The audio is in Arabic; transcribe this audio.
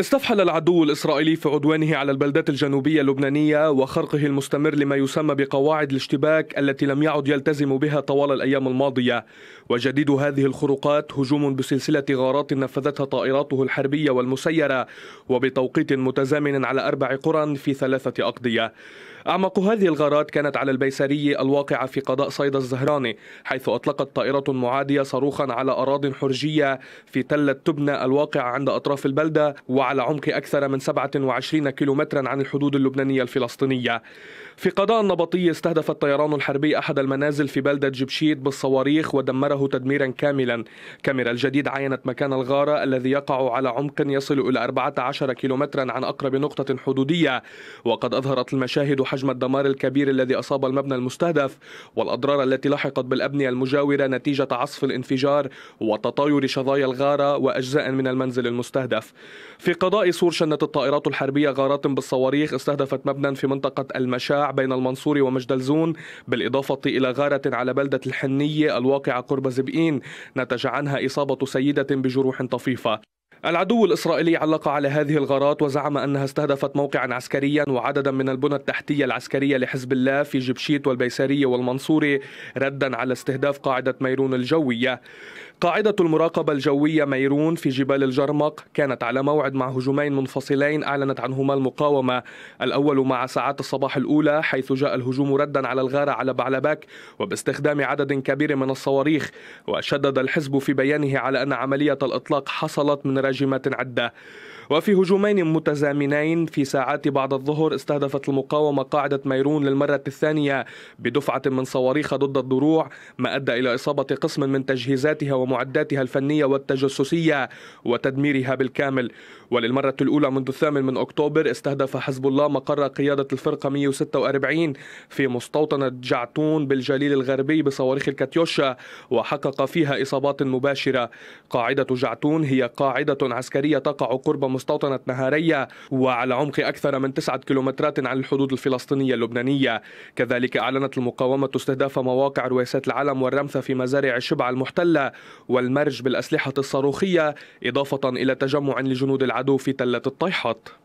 استفحل العدو الإسرائيلي في عدوانه على البلدات الجنوبية اللبنانية وخرقه المستمر لما يسمى بقواعد الاشتباك التي لم يعد يلتزم بها طوال الأيام الماضية وجديد هذه الخروقات هجوم بسلسلة غارات نفذتها طائراته الحربية والمسيرة وبتوقيت متزامن على أربع قرى في ثلاثة أقضية أعمق هذه الغارات كانت على البيسارية الواقعة في قضاء صيدا الزهراني حيث أطلقت طائرة معادية صاروخا على أراض حرجية في تلة تبنى الواقعة عند أطراف البلدة على عمق أكثر من 27 كيلومترا عن الحدود اللبنانية الفلسطينية في قضاء النبطي استهدف الطيران الحربي أحد المنازل في بلدة جبشيد بالصواريخ ودمره تدميرا كاملا كاميرا الجديد عينت مكان الغارة الذي يقع على عمق يصل إلى 14 كيلومترا عن أقرب نقطة حدودية وقد أظهرت المشاهد حجم الدمار الكبير الذي أصاب المبنى المستهدف والأضرار التي لحقت بالأبنية المجاورة نتيجة عصف الانفجار وتطاير شظايا الغارة وأجزاء من المنزل المستهدف في قضاء سور شنت الطائرات الحربية غارات بالصواريخ استهدفت مبنى في منطقة المشاع بين المنصور ومجدلزون بالإضافة إلى غارة على بلدة الحنية الواقعة قرب زبئين نتج عنها إصابة سيدة بجروح طفيفة العدو الإسرائيلي علق على هذه الغارات وزعم أنها استهدفت موقعا عسكريا وعددا من البنى التحتية العسكرية لحزب الله في جبشيت والبيسارية والمنصورة ردا على استهداف قاعدة ميرون الجوية قاعدة المراقبة الجوية ميرون في جبال الجرمق كانت على موعد مع هجومين منفصلين أعلنت عنهما المقاومة الأول مع ساعات الصباح الأولى حيث جاء الهجوم ردا على الغارة على بعلبك وباستخدام عدد كبير من الصواريخ وشدد الحزب في بيانه على أن عملية الإطلاق حصلت من راجمات عدة وفي هجومين متزامنين في ساعات بعد الظهر استهدفت المقاومة قاعدة ميرون للمرة الثانية بدفعة من صواريخ ضد الدروع ما أدى إلى إصابة قسم من تجهيزاتها ومعداتها الفنية والتجسسية وتدميرها بالكامل وللمرة الأولى منذ الثامن من أكتوبر استهدف حزب الله مقر قيادة الفرقة 146 في مستوطنة جعتون بالجليل الغربي بصواريخ الكاتيوشا وحقق فيها إصابات مباشرة قاعدة جعتون هي قاعدة عسكرية تقع قرب مستوطنة نهارية وعلى عمق أكثر من تسعة كيلومترات عن الحدود الفلسطينية اللبنانية كذلك أعلنت المقاومة استهداف مواقع رويسات العلم والرمثة في مزارع الشبع المحتلة والمرج بالأسلحة الصاروخية إضافة إلى تجمع لجنود العدو في تلة الطيحات